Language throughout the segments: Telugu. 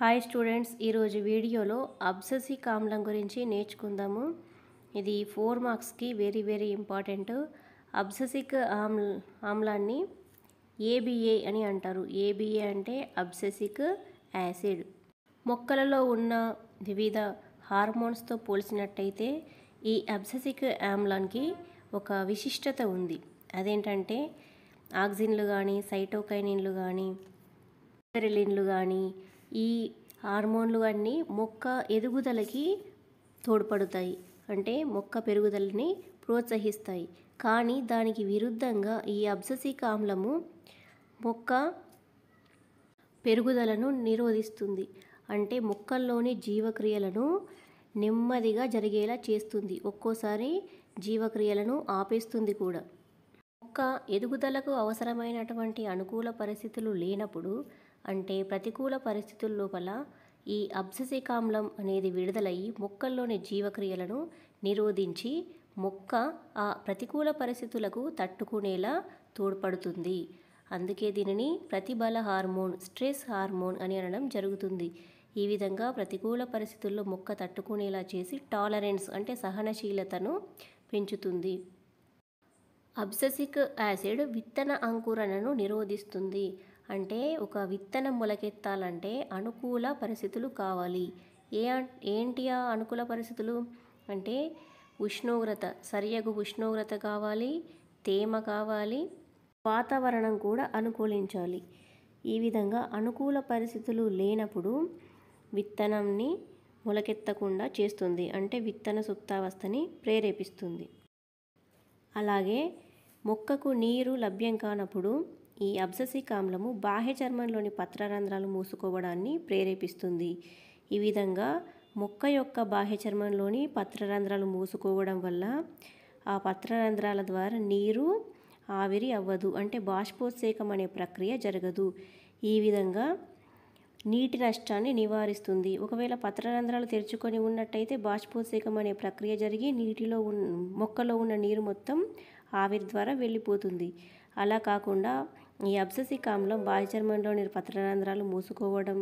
హాయ్ స్టూడెంట్స్ ఈరోజు వీడియోలో అబ్ససిక్ కామ్లం గురించి నేర్చుకుందాము ఇది ఫోర్ మార్క్స్కి వెరీ వెరీ ఇంపార్టెంట్ అబ్ససిక్ ఆమ్ల ఆమ్లాన్ని ఏబిఏ అని అంటారు ఏబిఏ అంటే అబ్సెసిక్ యాసిడ్ మొక్కలలో ఉన్న వివిధ హార్మోన్స్తో పోల్చినట్టయితే ఈ అబ్ససిక్ ఆమ్లాన్కి ఒక విశిష్టత ఉంది అదేంటంటే ఆక్సిన్లు కానీ సైటోకైనిన్లు కానీ పెరిలిన్లు కానీ ఈ హార్మోన్లు అన్నీ మొక్క ఎదుగుదలకి తోడ్పడతాయి అంటే మొక్క పెరుగుదలని ప్రోత్సహిస్తాయి కానీ దానికి విరుద్ధంగా ఈ అబ్ససిక్ ఆమ్లము మొక్క పెరుగుదలను నిరోధిస్తుంది అంటే మొక్కల్లోని జీవక్రియలను నెమ్మదిగా జరిగేలా చేస్తుంది ఒక్కోసారి జీవక్రియలను ఆపేస్తుంది కూడా మొక్క ఎదుగుదలకు అవసరమైనటువంటి అనుకూల పరిస్థితులు లేనప్పుడు అంటే ప్రతికూల పరిస్థితుల లోపల ఈ అబ్ససిక్ ఆమ్లం అనేది విడుదలయ్యి మొక్కల్లోని జీవక్రియలను నిరోధించి మొక్క ఆ ప్రతికూల పరిస్థితులకు తట్టుకునేలా తోడ్పడుతుంది అందుకే దీనిని ప్రతిబల హార్మోన్ స్ట్రెస్ హార్మోన్ అని అనడం జరుగుతుంది ఈ విధంగా ప్రతికూల పరిస్థితుల్లో మొక్క తట్టుకునేలా చేసి టాలరెన్స్ అంటే సహనశీలతను పెంచుతుంది అబ్ససిక్ యాసిడ్ విత్తన అంకురణను నిరోధిస్తుంది అంటే ఒక విత్తనం మొలకెత్తాలంటే అనుకూల పరిస్థితులు కావాలి ఏ ఏంటి ఆ అనుకూల పరిస్థితులు అంటే ఉష్ణోగ్రత సరియగు ఉష్ణోగ్రత కావాలి తేమ కావాలి వాతావరణం కూడా అనుకూలించాలి ఈ విధంగా అనుకూల పరిస్థితులు లేనప్పుడు విత్తనంని మొలకెత్తకుండా చేస్తుంది అంటే విత్తన సుప్తావస్థని ప్రేరేపిస్తుంది అలాగే మొక్కకు నీరు లభ్యం కానప్పుడు ఈ అబ్ససిక్ ఆమ్లము బాహ్య చర్మంలోని పత్రరంధ్రాలు మూసుకోవడాన్ని ప్రేరేపిస్తుంది ఈ విధంగా మొక్క యొక్క బాహ్య చర్మంలోని పత్రరంధ్రాలు మూసుకోవడం వల్ల ఆ పత్రరంధ్రాల ద్వారా నీరు ఆవిరి అవ్వదు అంటే బాష్పోత్సేకం అనే ప్రక్రియ జరగదు ఈ విధంగా నీటి నష్టాన్ని నివారిస్తుంది ఒకవేళ పత్రరంధ్రాలు తెరుచుకొని ఉన్నట్టయితే బాష్పోత్సేకం అనే ప్రక్రియ జరిగి నీటిలో ఉన్న మొక్కలో ఉన్న నీరు మొత్తం ఆవిరి ద్వారా వెళ్ళిపోతుంది అలా కాకుండా ఈ అబ్సెసిక్ ఆమ్లం చర్మంలోని పత్రరంధ్రాలు మూసుకోవడం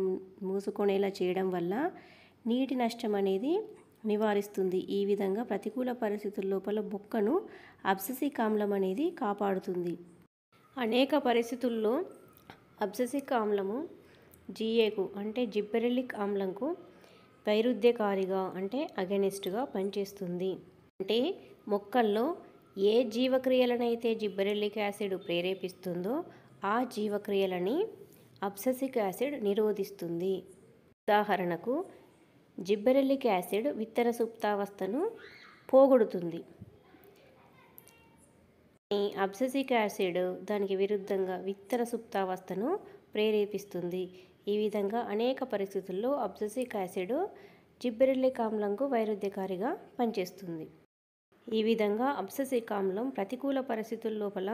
మూసుకునేలా చేయడం వల్ల నీటి నష్టం అనేది నివారిస్తుంది ఈ విధంగా ప్రతికూల పరిస్థితుల లోపల బొక్కను అబ్సెసిక్ ఆమ్లం అనేది కాపాడుతుంది అనేక పరిస్థితుల్లో అబ్సెసిక్ ఆమ్లము జిఏకు అంటే జిబ్బెరెలిక్ ఆమ్లంకు వైరుధ్యకారిగా అంటే అగెనిస్ట్గా పనిచేస్తుంది అంటే మొక్కల్లో ఏ జీవక్రియలనైతే జిబ్బెరెల్లిక్ యాసిడ్ ప్రేరేపిస్తుందో ఆ జీవక్రియలని అబ్ససిక్ యాసిడ్ నిరోధిస్తుంది ఉదాహరణకు జిబ్బెరెల్లిక్ యాసిడ్ విత్తన సుప్తావస్థను పోగొడుతుంది అబ్ససిక్ యాసిడ్ దానికి విరుద్ధంగా విత్తన సుప్తావస్థను ప్రేరేపిస్తుంది ఈ విధంగా అనేక పరిస్థితుల్లో అబ్ససిక్ యాసిడ్ జిబ్బెరెల్లిక్ ఆమ్లంకు వైరుధ్యకారిగా పనిచేస్తుంది ఈ విధంగా అబ్ససిక్ ప్రతికూల పరిస్థితుల లోపల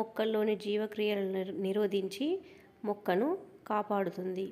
మొక్కల్లోని జీవక్రియలను నిరోధించి మొక్కను కాపాడుతుంది